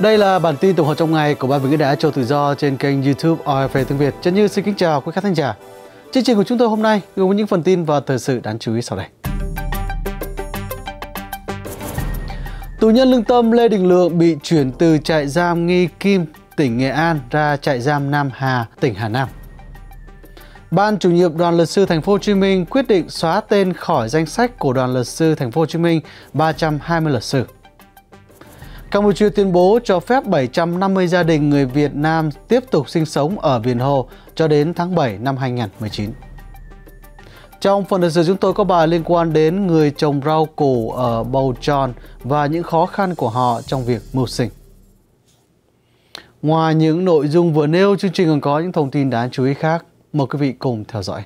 Đây là bản tin tổng hợp trong ngày của Ban Việt ngữ Đài Châu Tự Do trên kênh YouTube OFV Tiếng Việt. Chân Như xin kính chào quý khán thính giả. Chương trình của chúng tôi hôm nay gồm những phần tin và thời sự đáng chú ý sau đây. Tù nhân lương tâm Lê Đình Lượng bị chuyển từ trại giam Nghi Kim, tỉnh Nghệ An ra trại giam Nam Hà, tỉnh Hà Nam. Ban chủ nhiệm Đoàn Luật sư Thành phố Hồ Chí Minh quyết định xóa tên khỏi danh sách của Đoàn Luật sư Thành phố Hồ Chí Minh 320 luật sư. Campuchia tuyên bố cho phép 750 gia đình người Việt Nam tiếp tục sinh sống ở Biển Hồ cho đến tháng 7 năm 2019. Trong phần thời sự chúng tôi có bài liên quan đến người trồng rau củ ở Bầu Tròn và những khó khăn của họ trong việc mưu sinh. Ngoài những nội dung vừa nêu, chương trình còn có những thông tin đáng chú ý khác. Mời quý vị cùng theo dõi.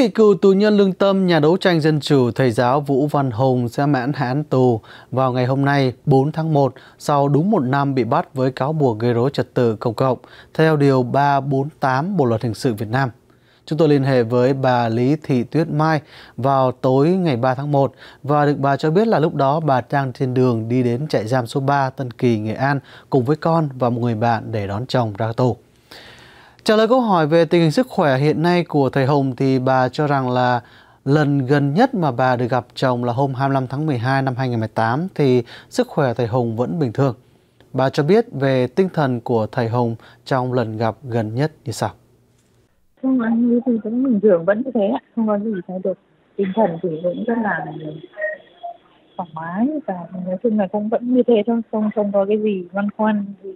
vị, cựu tù nhân lương tâm, nhà đấu tranh dân chủ, thầy giáo Vũ Văn Hùng sẽ mãn hạn tù vào ngày hôm nay 4 tháng 1 sau đúng một năm bị bắt với cáo buộc gây rối trật tự công cộng theo Điều 348 Bộ Luật Hình sự Việt Nam. Chúng tôi liên hệ với bà Lý Thị Tuyết Mai vào tối ngày 3 tháng 1 và được bà cho biết là lúc đó bà đang trên đường đi đến trại giam số 3 Tân Kỳ, Nghệ An cùng với con và một người bạn để đón chồng ra tù. Trả lời câu hỏi về tình hình sức khỏe hiện nay của thầy Hồng thì bà cho rằng là lần gần nhất mà bà được gặp chồng là hôm 25 tháng 12 năm 2018 thì sức khỏe thầy Hồng vẫn bình thường. Bà cho biết về tinh thần của thầy Hồng trong lần gặp gần nhất như sau. Không có gì, thì vẫn bình thường vẫn như thế không có gì thay đổi. Tinh thần thì vẫn rất là thoải mái và nói chung là cũng vẫn như thế thôi, không không có cái gì băn khoăn gì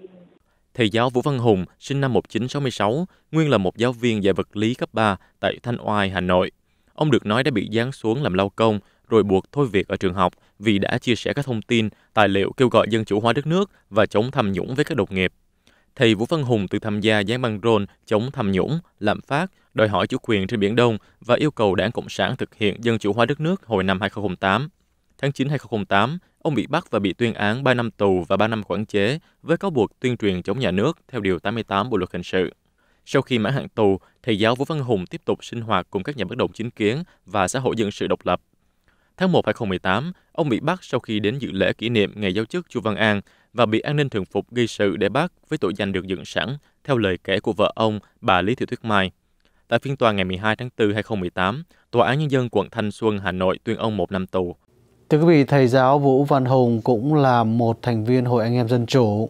Thầy giáo Vũ Văn Hùng, sinh năm 1966, nguyên là một giáo viên dạy vật lý cấp 3 tại Thanh Oai, Hà Nội. Ông được nói đã bị giáng xuống làm lao công, rồi buộc thôi việc ở trường học vì đã chia sẻ các thông tin, tài liệu kêu gọi dân chủ hóa đất nước và chống tham nhũng với các đồng nghiệp. Thầy Vũ Văn Hùng từ tham gia giáng băng rôn chống tham nhũng, lạm phát, đòi hỏi chủ quyền trên Biển Đông và yêu cầu Đảng Cộng sản thực hiện dân chủ hóa đất nước hồi năm 2008. Tháng 9 2008, Ông bị bắt và bị tuyên án 3 năm tù và 3 năm quản chế với cáo buộc tuyên truyền chống nhà nước theo Điều 88 Bộ Luật Hình sự. Sau khi mãn hạn tù, thầy giáo Vũ Văn Hùng tiếp tục sinh hoạt cùng các nhà bất đồng chính kiến và xã hội dân sự độc lập. Tháng 1 2018, ông bị bắt sau khi đến dự lễ kỷ niệm ngày giáo chức Chu Văn An và bị an ninh thường phục ghi sự để bắt với tội danh được dựng sẵn theo lời kể của vợ ông, bà Lý Thị Tuyết Mai. Tại phiên tòa ngày 12 tháng 4 2018, Tòa án Nhân dân quận Thanh Xuân, Hà Nội tuyên ông một năm tù, Thưa quý vị, thầy giáo Vũ Văn Hùng cũng là một thành viên Hội Anh em Dân Chủ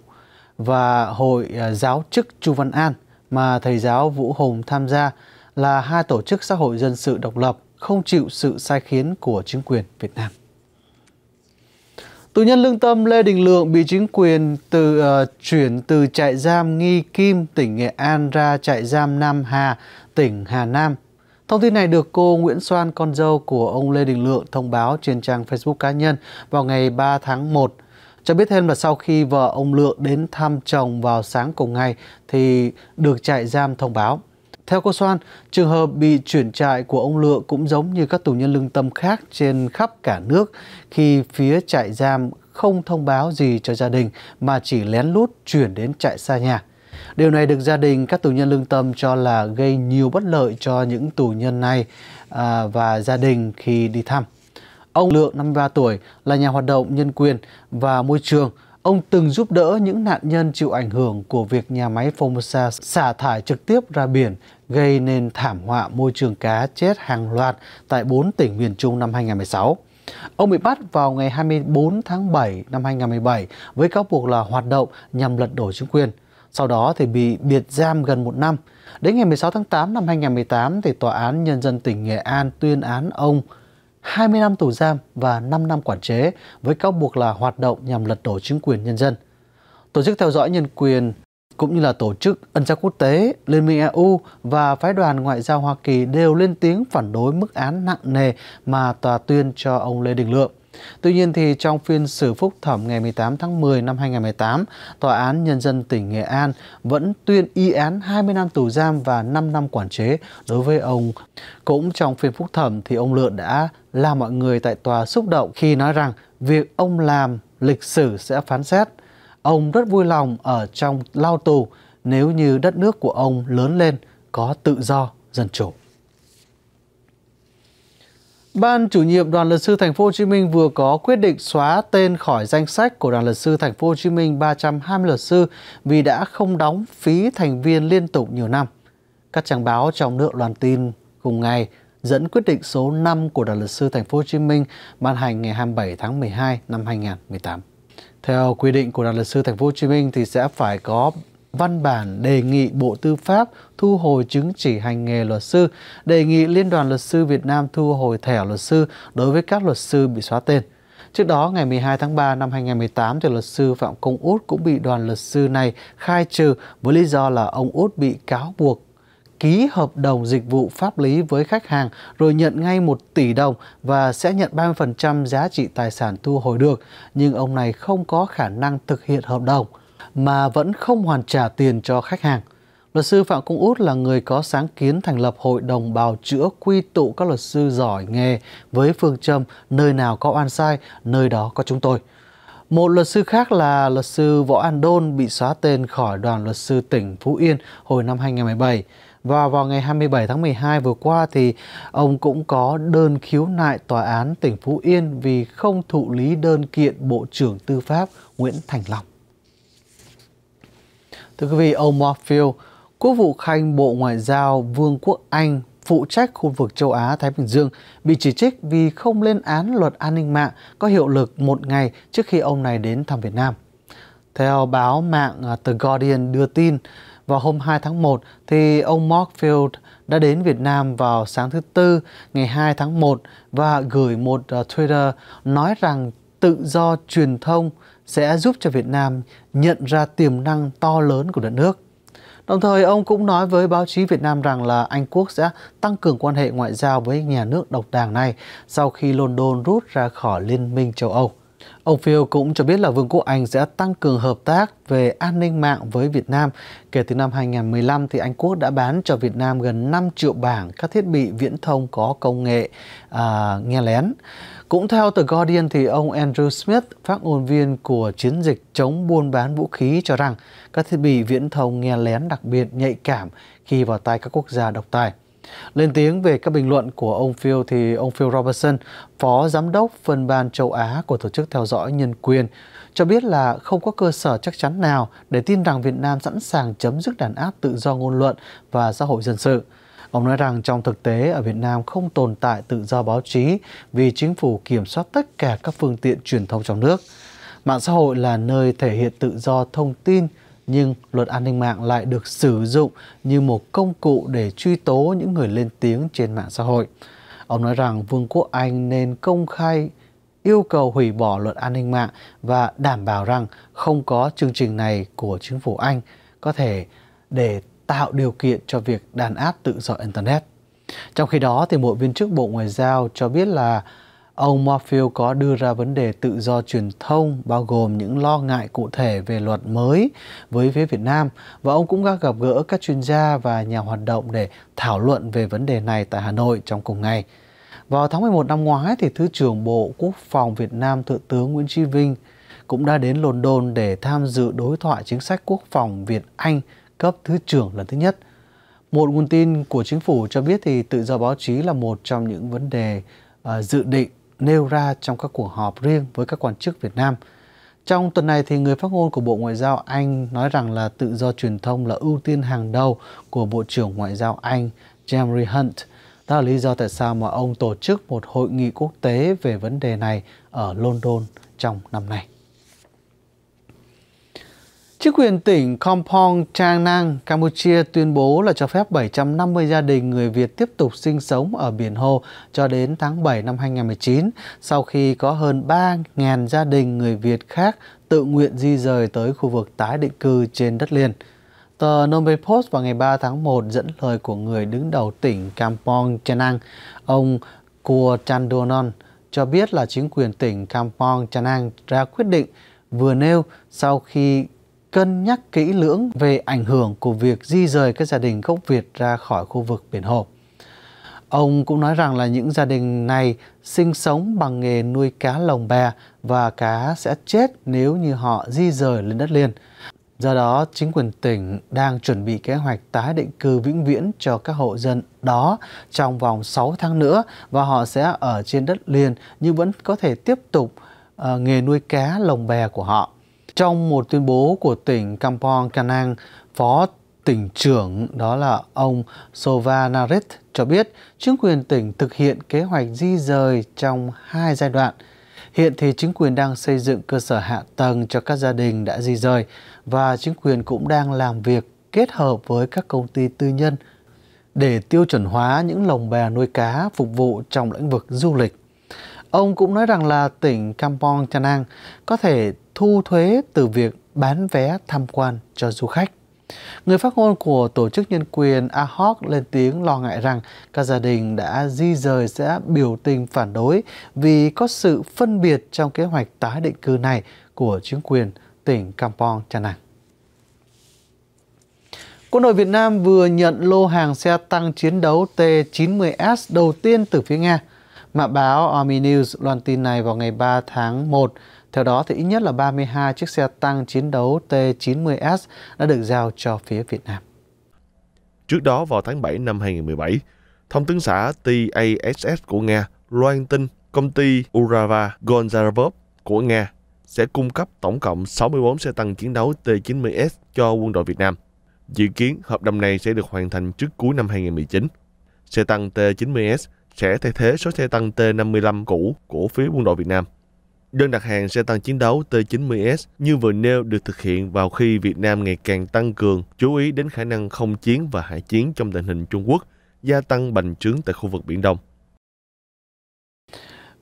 và Hội à, Giáo chức Chu Văn An mà thầy giáo Vũ Hùng tham gia là hai tổ chức xã hội dân sự độc lập không chịu sự sai khiến của chính quyền Việt Nam. Tù nhân lương tâm Lê Đình Lượng bị chính quyền từ uh, chuyển từ trại giam Nghi Kim tỉnh Nghệ An ra trại giam Nam Hà tỉnh Hà Nam Thông tin này được cô Nguyễn Soan, con dâu của ông Lê Đình Lượng thông báo trên trang Facebook cá nhân vào ngày 3 tháng 1. Cho biết thêm là sau khi vợ ông Lượng đến thăm chồng vào sáng cùng ngày thì được trại giam thông báo. Theo cô Soan, trường hợp bị chuyển trại của ông Lượng cũng giống như các tù nhân lương tâm khác trên khắp cả nước khi phía trại giam không thông báo gì cho gia đình mà chỉ lén lút chuyển đến trại xa nhà. Điều này được gia đình các tù nhân lương tâm cho là gây nhiều bất lợi cho những tù nhân này à, và gia đình khi đi thăm. Ông Lượng, 53 tuổi, là nhà hoạt động nhân quyền và môi trường. Ông từng giúp đỡ những nạn nhân chịu ảnh hưởng của việc nhà máy Formosa xả thải trực tiếp ra biển, gây nên thảm họa môi trường cá chết hàng loạt tại 4 tỉnh miền Trung năm 2016. Ông bị bắt vào ngày 24 tháng 7 năm 2017 với cáo buộc là hoạt động nhằm lật đổ chính quyền. Sau đó thì bị biệt giam gần một năm. Đến ngày 16 tháng 8 năm 2018 thì Tòa án Nhân dân tỉnh Nghệ An tuyên án ông 20 năm tù giam và 5 năm quản chế với cáo buộc là hoạt động nhằm lật đổ chính quyền nhân dân. Tổ chức theo dõi nhân quyền cũng như là tổ chức ân gia quốc tế, Liên minh EU và phái đoàn ngoại giao Hoa Kỳ đều lên tiếng phản đối mức án nặng nề mà tòa tuyên cho ông Lê Đình Lượng. Tuy nhiên thì trong phiên xử phúc thẩm ngày 18 tháng 10 năm 2018, Tòa án Nhân dân tỉnh Nghệ An vẫn tuyên y án 20 năm tù giam và 5 năm quản chế đối với ông. Cũng trong phiên phúc thẩm thì ông Lượn đã làm mọi người tại tòa xúc động khi nói rằng việc ông làm lịch sử sẽ phán xét. Ông rất vui lòng ở trong lao tù nếu như đất nước của ông lớn lên có tự do dân chủ. Ban chủ nhiệm Đoàn luật sư Thành phố Hồ Chí Minh vừa có quyết định xóa tên khỏi danh sách của Đoàn luật sư Thành phố Hồ Chí Minh 320 luật sư vì đã không đóng phí thành viên liên tục nhiều năm. Các trang báo trong nước loan tin cùng ngày dẫn quyết định số 5 của Đoàn luật sư Thành phố Hồ Chí Minh ban hành ngày 27 tháng 12 năm 2018. Theo quy định của Đoàn luật sư Thành phố Hồ Chí Minh thì sẽ phải có văn bản đề nghị Bộ Tư pháp thu hồi chứng chỉ hành nghề luật sư, đề nghị Liên đoàn Luật sư Việt Nam thu hồi thẻ luật sư đối với các luật sư bị xóa tên. Trước đó, ngày 12 tháng 3 năm 2018, thì luật sư Phạm Công Út cũng bị đoàn luật sư này khai trừ với lý do là ông Út bị cáo buộc ký hợp đồng dịch vụ pháp lý với khách hàng rồi nhận ngay 1 tỷ đồng và sẽ nhận 30% giá trị tài sản thu hồi được, nhưng ông này không có khả năng thực hiện hợp đồng mà vẫn không hoàn trả tiền cho khách hàng. Luật sư Phạm Công Út là người có sáng kiến thành lập Hội đồng bào chữa quy tụ các luật sư giỏi nghề với phương châm nơi nào có oan sai, nơi đó có chúng tôi. Một luật sư khác là luật sư Võ An Đôn bị xóa tên khỏi đoàn luật sư tỉnh Phú Yên hồi năm 2017. Và vào ngày 27 tháng 12 vừa qua thì ông cũng có đơn khiếu nại tòa án tỉnh Phú Yên vì không thụ lý đơn kiện Bộ trưởng Tư pháp Nguyễn Thành Long. Thưa quý vị, ông Mark Field, quốc vụ khanh Bộ Ngoại giao Vương quốc Anh phụ trách khu vực châu Á-Thái Bình Dương bị chỉ trích vì không lên án luật an ninh mạng có hiệu lực một ngày trước khi ông này đến thăm Việt Nam. Theo báo mạng à, The Guardian đưa tin, vào hôm 2 tháng 1 thì ông Mark Field đã đến Việt Nam vào sáng thứ Tư ngày 2 tháng 1 và gửi một à, Twitter nói rằng tự do truyền thông sẽ giúp cho Việt Nam nhận ra tiềm năng to lớn của đất nước. Đồng thời, ông cũng nói với báo chí Việt Nam rằng là Anh Quốc sẽ tăng cường quan hệ ngoại giao với nhà nước độc đảng này sau khi London rút ra khỏi Liên minh châu Âu. Ông Phil cũng cho biết là Vương quốc Anh sẽ tăng cường hợp tác về an ninh mạng với Việt Nam. Kể từ năm 2015 thì Anh Quốc đã bán cho Việt Nam gần 5 triệu bảng các thiết bị viễn thông có công nghệ à, nghe lén. Cũng theo The Guardian thì ông Andrew Smith, phát ngôn viên của chiến dịch chống buôn bán vũ khí cho rằng các thiết bị viễn thông nghe lén đặc biệt nhạy cảm khi vào tay các quốc gia độc tài. Lên tiếng về các bình luận của ông Phil thì ông Phil Robertson, phó giám đốc phân ban châu Á của tổ chức theo dõi nhân quyền, cho biết là không có cơ sở chắc chắn nào để tin rằng Việt Nam sẵn sàng chấm dứt đàn áp tự do ngôn luận và xã hội dân sự. Ông nói rằng trong thực tế ở Việt Nam không tồn tại tự do báo chí vì chính phủ kiểm soát tất cả các phương tiện truyền thông trong nước. Mạng xã hội là nơi thể hiện tự do thông tin nhưng luật an ninh mạng lại được sử dụng như một công cụ để truy tố những người lên tiếng trên mạng xã hội. Ông nói rằng Vương quốc Anh nên công khai yêu cầu hủy bỏ luật an ninh mạng và đảm bảo rằng không có chương trình này của chính phủ Anh có thể để tạo điều kiện cho việc đàn áp tự do Internet. Trong khi đó, thì một viên chức Bộ Ngoại giao cho biết là ông Morphew có đưa ra vấn đề tự do truyền thông bao gồm những lo ngại cụ thể về luật mới với phía Việt Nam và ông cũng đã gặp gỡ các chuyên gia và nhà hoạt động để thảo luận về vấn đề này tại Hà Nội trong cùng ngày. Vào tháng 11 năm ngoái thì Thứ trưởng Bộ Quốc phòng Việt Nam Thượng tướng Nguyễn Chí Vinh cũng đã đến London để tham dự đối thoại chính sách quốc phòng Việt Anh cấp thứ trưởng lần thứ nhất. Một nguồn tin của chính phủ cho biết thì tự do báo chí là một trong những vấn đề uh, dự định nêu ra trong các cuộc họp riêng với các quan chức Việt Nam. Trong tuần này thì người phát ngôn của Bộ Ngoại giao Anh nói rằng là tự do truyền thông là ưu tiên hàng đầu của Bộ trưởng Ngoại giao Anh Jeremy Hunt. Đó là lý do tại sao mà ông tổ chức một hội nghị quốc tế về vấn đề này ở London trong năm nay. Chính quyền tỉnh Kompong Chang Nang, Campuchia tuyên bố là cho phép 750 gia đình người Việt tiếp tục sinh sống ở Biển Hồ cho đến tháng 7 năm 2019, sau khi có hơn 3.000 gia đình người Việt khác tự nguyện di rời tới khu vực tái định cư trên đất liền. Tờ Phnom Penh Post vào ngày 3 tháng 1 dẫn lời của người đứng đầu tỉnh Kampong Chanang, ông Kua Chandonon, cho biết là chính quyền tỉnh Kampong Chanang ra quyết định vừa nêu sau khi cân nhắc kỹ lưỡng về ảnh hưởng của việc di rời các gia đình gốc Việt ra khỏi khu vực biển Hồ. Ông cũng nói rằng là những gia đình này sinh sống bằng nghề nuôi cá lồng bè và cá sẽ chết nếu như họ di rời lên đất liền. Do đó, chính quyền tỉnh đang chuẩn bị kế hoạch tái định cư vĩnh viễn cho các hộ dân đó trong vòng 6 tháng nữa và họ sẽ ở trên đất liền nhưng vẫn có thể tiếp tục uh, nghề nuôi cá lồng bè của họ. Trong một tuyên bố của tỉnh Kampong Kanang, Phó tỉnh trưởng đó là ông Sova Narit cho biết chính quyền tỉnh thực hiện kế hoạch di rời trong hai giai đoạn. Hiện thì chính quyền đang xây dựng cơ sở hạ tầng cho các gia đình đã di rời và chính quyền cũng đang làm việc kết hợp với các công ty tư nhân để tiêu chuẩn hóa những lồng bè nuôi cá phục vụ trong lĩnh vực du lịch. Ông cũng nói rằng là tỉnh Kampong Chanang có thể thu thuế từ việc bán vé tham quan cho du khách. Người phát ngôn của tổ chức nhân quyền AHOC lên tiếng lo ngại rằng các gia đình đã di rời sẽ biểu tình phản đối vì có sự phân biệt trong kế hoạch tái định cư này của chính quyền tỉnh Kampong Chanang. Quân đội Việt Nam vừa nhận lô hàng xe tăng chiến đấu T-90S đầu tiên từ phía Nga. Mạ báo Army News loan tin này vào ngày 3 tháng 1 theo đó, thì ít nhất là 32 chiếc xe tăng chiến đấu T-90S đã được giao cho phía Việt Nam. Trước đó vào tháng 7 năm 2017, thông tấn xã TASS của Nga loan tin công ty Urava Gonzarevov của Nga sẽ cung cấp tổng cộng 64 xe tăng chiến đấu T-90S cho quân đội Việt Nam. Dự kiến hợp đồng này sẽ được hoàn thành trước cuối năm 2019. Xe tăng T-90S sẽ thay thế số xe tăng T-55 cũ của phía quân đội Việt Nam. Đơn đặt hàng xe tăng chiến đấu T-90S như vừa nêu được thực hiện vào khi Việt Nam ngày càng tăng cường, chú ý đến khả năng không chiến và hải chiến trong tình hình Trung Quốc, gia tăng bành trướng tại khu vực Biển Đông.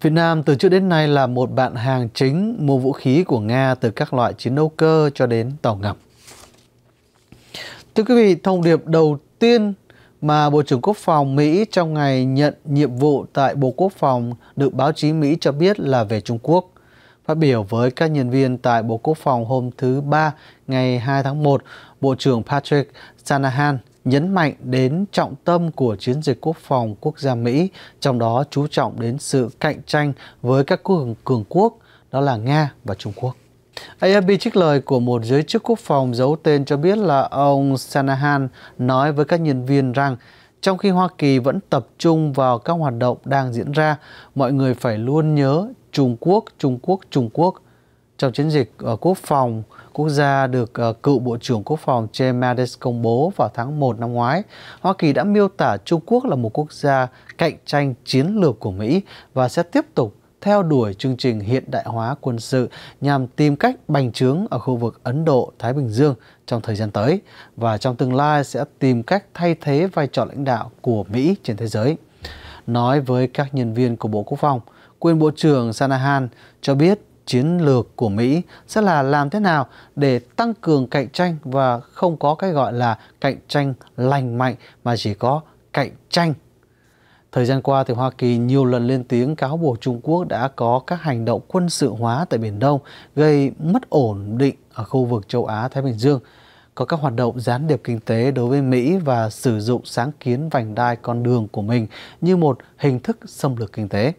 Việt Nam từ trước đến nay là một bạn hàng chính mua vũ khí của Nga từ các loại chiến đấu cơ cho đến tàu ngầm. Thưa quý vị, thông điệp đầu tiên mà Bộ trưởng Quốc phòng Mỹ trong ngày nhận nhiệm vụ tại Bộ Quốc phòng được báo chí Mỹ cho biết là về Trung Quốc. Phát biểu với các nhân viên tại Bộ Quốc phòng hôm thứ Ba ngày 2 tháng 1, Bộ trưởng Patrick Shanahan nhấn mạnh đến trọng tâm của chiến dịch quốc phòng quốc gia Mỹ, trong đó chú trọng đến sự cạnh tranh với các cường, cường quốc, đó là Nga và Trung Quốc. AFP trích lời của một giới chức quốc phòng giấu tên cho biết là ông Shanahan nói với các nhân viên rằng trong khi Hoa Kỳ vẫn tập trung vào các hoạt động đang diễn ra, mọi người phải luôn nhớ Trung Quốc, Trung Quốc, Trung Quốc trong chiến dịch ở ờ, quốc phòng quốc gia được ờ, cựu Bộ trưởng Quốc phòng James Mattis công bố vào tháng 1 năm ngoái. Hoa Kỳ đã miêu tả Trung Quốc là một quốc gia cạnh tranh chiến lược của Mỹ và sẽ tiếp tục theo đuổi chương trình hiện đại hóa quân sự nhằm tìm cách bành trướng ở khu vực Ấn Độ-Thái Bình Dương trong thời gian tới và trong tương lai sẽ tìm cách thay thế vai trò lãnh đạo của Mỹ trên thế giới. Nói với các nhân viên của Bộ Quốc phòng, quyền Bộ trưởng Sanahan cho biết chiến lược của Mỹ sẽ là làm thế nào để tăng cường cạnh tranh và không có cái gọi là cạnh tranh lành mạnh mà chỉ có cạnh tranh. Thời gian qua thì Hoa Kỳ nhiều lần lên tiếng cáo buộc Trung Quốc đã có các hành động quân sự hóa tại Biển Đông gây mất ổn định ở khu vực châu Á Thái Bình Dương, có các hoạt động gián điệp kinh tế đối với Mỹ và sử dụng sáng kiến vành đai con đường của mình như một hình thức xâm lược kinh tế.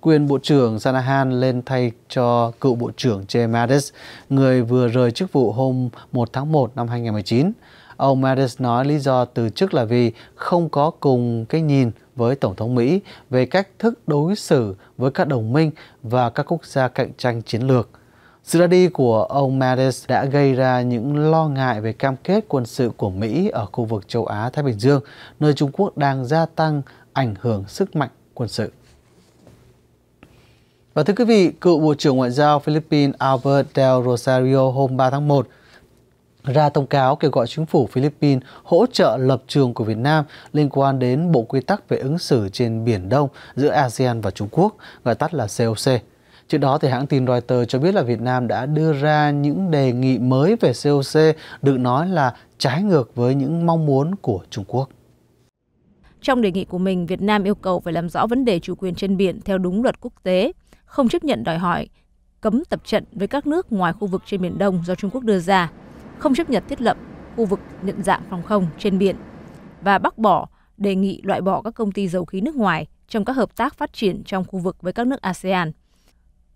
Quyền Bộ trưởng Sanahan lên thay cho cựu Bộ trưởng Jay Mattis, người vừa rời chức vụ hôm 1 tháng 1 năm 2019. Ông Mattis nói lý do từ chức là vì không có cùng cái nhìn với Tổng thống Mỹ về cách thức đối xử với các đồng minh và các quốc gia cạnh tranh chiến lược. Sự ra đi của ông Mattis đã gây ra những lo ngại về cam kết quân sự của Mỹ ở khu vực châu Á-Thái Bình Dương, nơi Trung Quốc đang gia tăng ảnh hưởng sức mạnh quân sự. Và thưa quý vị, cựu Bộ trưởng Ngoại giao Philippines Albert Del Rosario hôm 3 tháng 1 ra thông cáo kêu gọi chính phủ Philippines hỗ trợ lập trường của Việt Nam liên quan đến Bộ Quy tắc về ứng xử trên Biển Đông giữa ASEAN và Trung Quốc, gọi tắt là COC. Trước đó, thì hãng tin Reuters cho biết là Việt Nam đã đưa ra những đề nghị mới về COC được nói là trái ngược với những mong muốn của Trung Quốc. Trong đề nghị của mình, Việt Nam yêu cầu phải làm rõ vấn đề chủ quyền trên biển theo đúng luật quốc tế, không chấp nhận đòi hỏi cấm tập trận với các nước ngoài khu vực trên Biển Đông do Trung Quốc đưa ra, không chấp nhận thiết lập khu vực nhận dạng phòng không trên biển và bác bỏ đề nghị loại bỏ các công ty dầu khí nước ngoài trong các hợp tác phát triển trong khu vực với các nước ASEAN.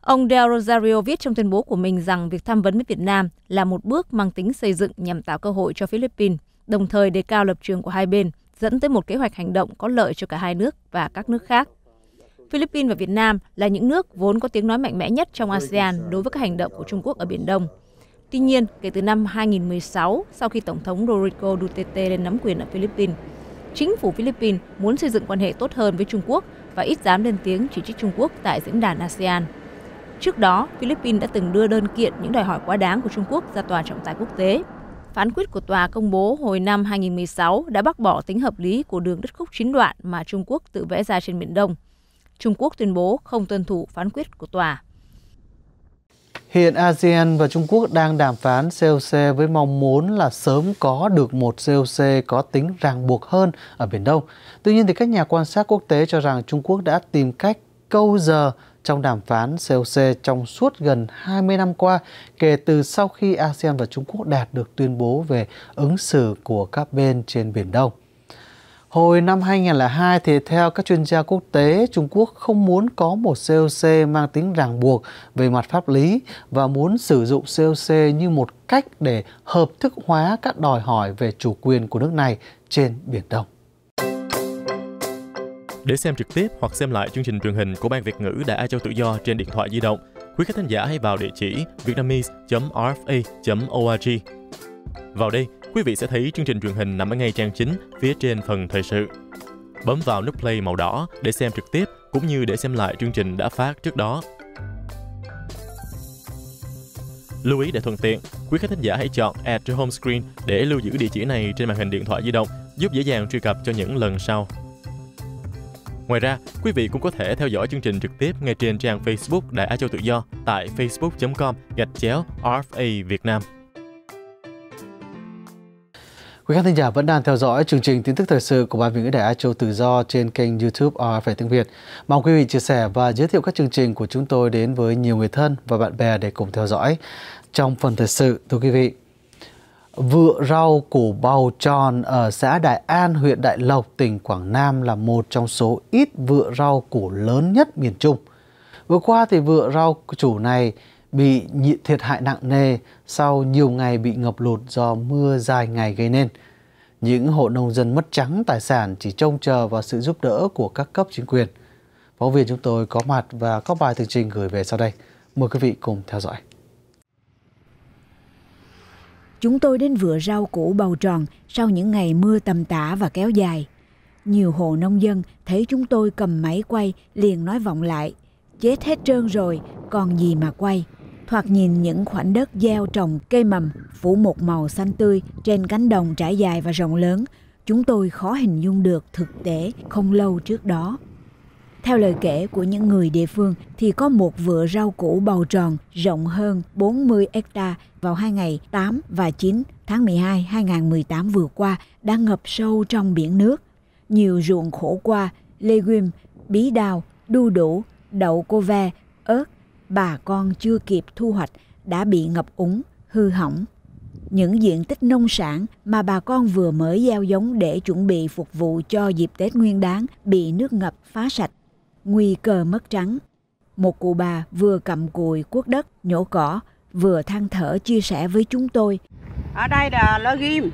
Ông Del Rosario viết trong tuyên bố của mình rằng việc tham vấn với Việt Nam là một bước mang tính xây dựng nhằm tạo cơ hội cho Philippines, đồng thời đề cao lập trường của hai bên, dẫn tới một kế hoạch hành động có lợi cho cả hai nước và các nước khác. Philippines và Việt Nam là những nước vốn có tiếng nói mạnh mẽ nhất trong ASEAN đối với các hành động của Trung Quốc ở Biển Đông. Tuy nhiên, kể từ năm 2016, sau khi Tổng thống Rodrigo Duterte lên nắm quyền ở Philippines, chính phủ Philippines muốn xây dựng quan hệ tốt hơn với Trung Quốc và ít dám lên tiếng chỉ trích Trung Quốc tại diễn đàn ASEAN. Trước đó, Philippines đã từng đưa đơn kiện những đòi hỏi quá đáng của Trung Quốc ra tòa trọng tài quốc tế. Phán quyết của tòa công bố hồi năm 2016 đã bác bỏ tính hợp lý của đường đất khúc chín đoạn mà Trung Quốc tự vẽ ra trên Biển Đông – Trung Quốc tuyên bố không tuân thủ phán quyết của tòa. Hiện ASEAN và Trung Quốc đang đàm phán COC với mong muốn là sớm có được một COC có tính ràng buộc hơn ở Biển Đông. Tuy nhiên thì các nhà quan sát quốc tế cho rằng Trung Quốc đã tìm cách câu giờ trong đàm phán COC trong suốt gần 20 năm qua kể từ sau khi ASEAN và Trung Quốc đạt được tuyên bố về ứng xử của các bên trên Biển Đông. Hồi năm 2002 thì theo các chuyên gia quốc tế, Trung Quốc không muốn có một COC mang tính ràng buộc về mặt pháp lý và muốn sử dụng COC như một cách để hợp thức hóa các đòi hỏi về chủ quyền của nước này trên Biển Đông. Để xem trực tiếp hoặc xem lại chương trình truyền hình của Ban Việt ngữ Đại Châu Tự Do trên điện thoại di động, quý khách thính giả hãy vào địa chỉ vietnamese.rfa.org vào đây, quý vị sẽ thấy chương trình truyền hình nằm ở ngay trang chính phía trên phần thời sự. Bấm vào nút play màu đỏ để xem trực tiếp cũng như để xem lại chương trình đã phát trước đó. Lưu ý để thuận tiện, quý khách thính giả hãy chọn Add to Home Screen để lưu giữ địa chỉ này trên màn hình điện thoại di động, giúp dễ dàng truy cập cho những lần sau. Ngoài ra, quý vị cũng có thể theo dõi chương trình trực tiếp ngay trên trang Facebook Đại Á Châu Tự Do tại facebook.com gạch chéo RFA Việt Nam. Quý khán thính giả vẫn đang theo dõi chương trình tin tức thời sự của Ban Việt ngữ Đài Á Châu Tự Do trên kênh YouTube RFA Tiếng Việt. Mong quý vị chia sẻ và giới thiệu các chương trình của chúng tôi đến với nhiều người thân và bạn bè để cùng theo dõi. Trong phần thời sự, thưa quý vị, Vựa rau củ bầu tròn ở xã Đại An, huyện Đại Lộc, tỉnh Quảng Nam là một trong số ít vựa rau củ lớn nhất miền Trung. Vừa qua thì vựa rau chủ này bị thiệt hại nặng nề sau nhiều ngày bị ngập lụt do mưa dài ngày gây nên. Những hộ nông dân mất trắng tài sản chỉ trông chờ vào sự giúp đỡ của các cấp chính quyền. Phóng viên chúng tôi có mặt và có bài tường trình gửi về sau đây. Mời quý vị cùng theo dõi. Chúng tôi đến vựa rau củ bầu tròn sau những ngày mưa tầm tã và kéo dài. Nhiều hộ nông dân thấy chúng tôi cầm máy quay liền nói vọng lại. Chết hết trơn rồi, còn gì mà quay thoạt nhìn những khoảnh đất gieo trồng cây mầm phủ một màu xanh tươi trên cánh đồng trải dài và rộng lớn, chúng tôi khó hình dung được thực tế không lâu trước đó. Theo lời kể của những người địa phương thì có một vựa rau củ bầu tròn rộng hơn 40 hecta vào hai ngày 8 và 9 tháng 12 2018 vừa qua đã ngập sâu trong biển nước. Nhiều ruộng khổ qua, legume, bí đào, đu đủ, đậu cô ve, ớt, bà con chưa kịp thu hoạch đã bị ngập úng, hư hỏng. Những diện tích nông sản mà bà con vừa mới gieo giống để chuẩn bị phục vụ cho dịp Tết Nguyên Đán bị nước ngập phá sạch, nguy cơ mất trắng. Một cụ bà vừa cầm cùi cuốc đất, nhổ cỏ, vừa than thở chia sẻ với chúng tôi. Ở đây là lơ ghim,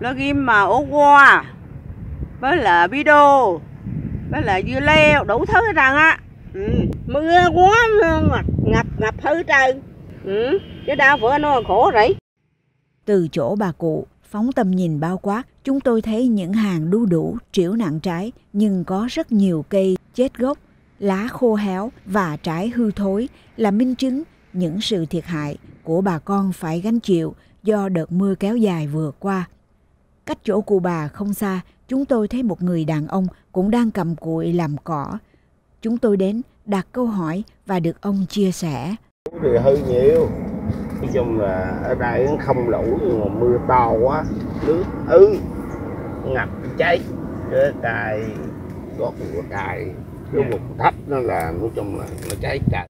lơ ghim mà ố qua, với là bi đô, với là dưa leo, đủ thứ rằng á. Ừ. mưa quá ngập ngập ngập hư trơn, ừ. chứ đau bữa nó khổ rồi từ chỗ bà cụ phóng tầm nhìn bao quát chúng tôi thấy những hàng đu đủ triểu nặng trái nhưng có rất nhiều cây chết gốc lá khô héo và trái hư thối là minh chứng những sự thiệt hại của bà con phải gánh chịu do đợt mưa kéo dài vừa qua. Cách chỗ cụ bà không xa, chúng tôi thấy một người đàn ông cũng đang cầm cụi làm cỏ, chúng tôi đến đặt câu hỏi và được ông chia sẻ. Thì hơi nhiều, nói chung là ở đây không lũ nhưng mà mưa to quá, nước ứ, ngập cháy, cái cài gót của cài cái vùng thấp nó là nói chung là nó cháy cả.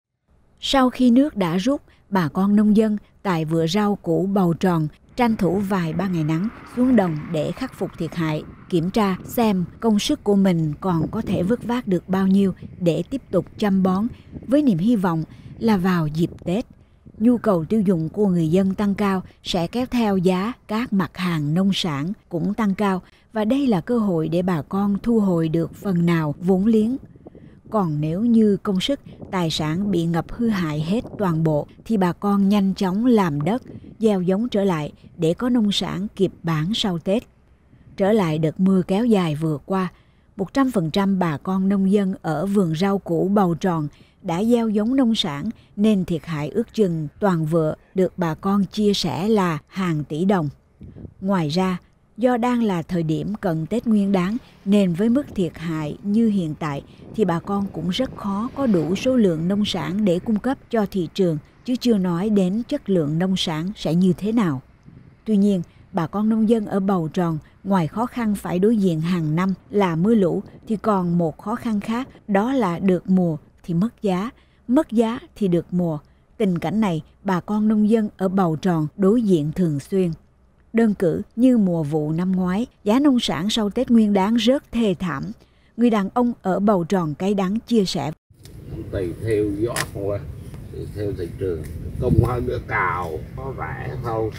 Sau khi nước đã rút, bà con nông dân tại vựa rau củ bầu tròn tranh thủ vài ba ngày nắng xuống đồng để khắc phục thiệt hại, kiểm tra xem công sức của mình còn có thể vớt vác được bao nhiêu để tiếp tục chăm bón với niềm hy vọng là vào dịp Tết. Nhu cầu tiêu dùng của người dân tăng cao sẽ kéo theo giá các mặt hàng nông sản cũng tăng cao và đây là cơ hội để bà con thu hồi được phần nào vốn liếng còn nếu như công sức, tài sản bị ngập hư hại hết toàn bộ thì bà con nhanh chóng làm đất, gieo giống trở lại để có nông sản kịp bán sau Tết. Trở lại đợt mưa kéo dài vừa qua, 100% bà con nông dân ở vườn rau củ bầu tròn đã gieo giống nông sản nên thiệt hại ước chừng toàn vựa được bà con chia sẻ là hàng tỷ đồng. Ngoài ra, do đang là thời điểm cận Tết Nguyên đáng nên với mức thiệt hại như hiện tại thì bà con cũng rất khó có đủ số lượng nông sản để cung cấp cho thị trường – chứ chưa nói đến chất lượng nông sản sẽ như thế nào. Tuy nhiên, bà con nông dân ở Bầu Tròn ngoài khó khăn phải đối diện hàng năm là mưa lũ thì còn một khó khăn khác đó là được mùa thì mất giá, mất giá thì được mùa. Tình cảnh này bà con nông dân ở Bầu Tròn đối diện thường xuyên. Đơn cử như mùa vụ năm ngoái, giá nông sản sau Tết Nguyên đáng rớt thê thảm. Người đàn ông ở Bầu Tròn cái đắng chia sẻ. Tùy theo gió thôi thì theo thị trường công hơi bữa cào có rẻ không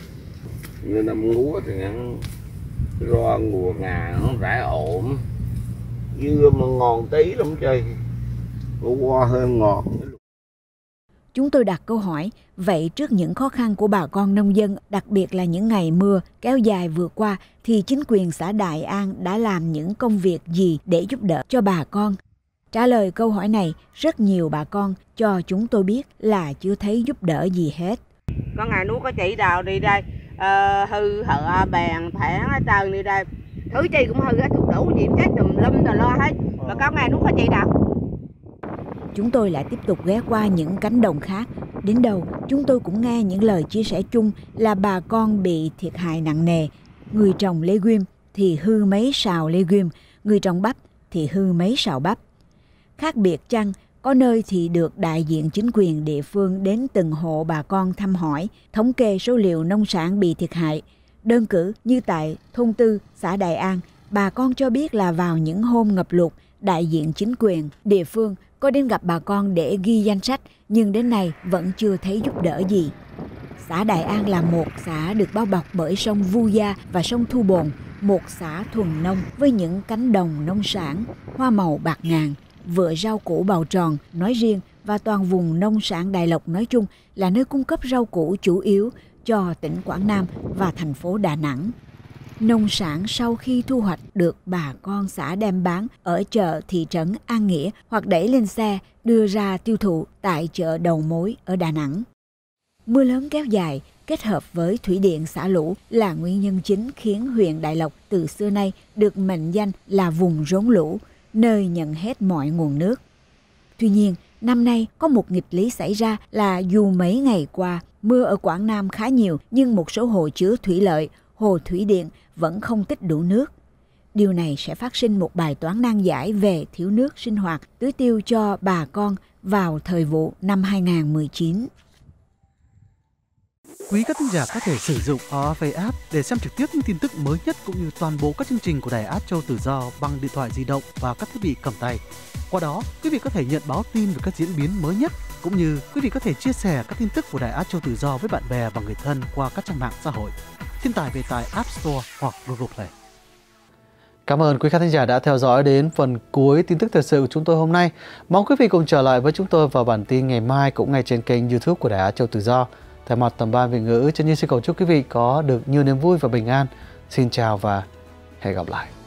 như năm lúa thì ăn ro mùa ngà nó rẻ ổn dưa mà ngon tí lắm chơi qua hơi ngọt Chúng tôi đặt câu hỏi, vậy trước những khó khăn của bà con nông dân, đặc biệt là những ngày mưa kéo dài vừa qua, thì chính quyền xã Đại An đã làm những công việc gì để giúp đỡ cho bà con? Trả lời câu hỏi này, rất nhiều bà con cho chúng tôi biết là chưa thấy giúp đỡ gì hết. Có ngày nuốt có chỉ đào đi đây, ờ, hư hở bàn phản hết trơn đi đây. Thứ chi cũng hư hết đủ đủ gì chết tùm lum rồi lo hết. Và có ngày nuốt có chỉ đào. Chúng tôi lại tiếp tục ghé qua những cánh đồng khác. Đến đầu, chúng tôi cũng nghe những lời chia sẻ chung là bà con bị thiệt hại nặng nề. Người trồng lê ghim thì hư mấy sào lê ghim, người trồng bắp thì hư mấy sào bắp. Khác biệt chăng có nơi thì được đại diện chính quyền địa phương đến từng hộ bà con thăm hỏi, thống kê số liệu nông sản bị thiệt hại. Đơn cử như tại thôn Tư, xã Đại An, bà con cho biết là vào những hôm ngập lụt, đại diện chính quyền địa phương có đến gặp bà con để ghi danh sách nhưng đến nay vẫn chưa thấy giúp đỡ gì. Xã Đại An là một xã được bao bọc bởi sông Vu Gia và sông Thu Bồn, một xã thuần nông với những cánh đồng nông sản, hoa màu bạc ngàn, vựa rau củ bào tròn nói riêng và toàn vùng nông sản Đại Lộc nói chung là nơi cung cấp rau củ chủ yếu cho tỉnh Quảng Nam và thành phố Đà Nẵng. Nông sản sau khi thu hoạch được bà con xã đem bán ở chợ thị trấn An Nghĩa hoặc đẩy lên xe đưa ra tiêu thụ tại chợ đầu mối ở Đà Nẵng. Mưa lớn kéo dài kết hợp với thủy điện xả lũ là nguyên nhân chính khiến huyện Đại Lộc từ xưa nay được mệnh danh là vùng rốn lũ, nơi nhận hết mọi nguồn nước. Tuy nhiên, năm nay có một nghịch lý xảy ra là dù mấy ngày qua mưa ở Quảng Nam khá nhiều nhưng một số hồ chứa thủy lợi, hồ thủy điện vẫn không tích đủ nước. Điều này sẽ phát sinh một bài toán nan giải về thiếu nước sinh hoạt tưới tiêu cho bà con vào thời vụ năm 2019. Quý các thính giả có thể sử dụng OFA app để xem trực tiếp những tin tức mới nhất cũng như toàn bộ các chương trình của Đài Á Châu Tự Do bằng điện thoại di động và các thiết bị cầm tay. Qua đó, quý vị có thể nhận báo tin về các diễn biến mới nhất cũng như quý vị có thể chia sẻ các tin tức của Đài Á Châu Tự Do với bạn bè và người thân qua các trang mạng xã hội. Tin tải về tại App Store hoặc Google Play. Cảm ơn quý khán thính giả đã theo dõi đến phần cuối tin tức thời sự của chúng tôi hôm nay. Mong quý vị cùng trở lại với chúng tôi vào bản tin ngày mai cũng ngay trên kênh YouTube của Đài Á Châu Tự Do tại mọt tầm 3 Việt ngữ. Chân Nhi xin cầu chúc quý vị có được nhiều niềm vui và bình an. Xin chào và hẹn gặp lại.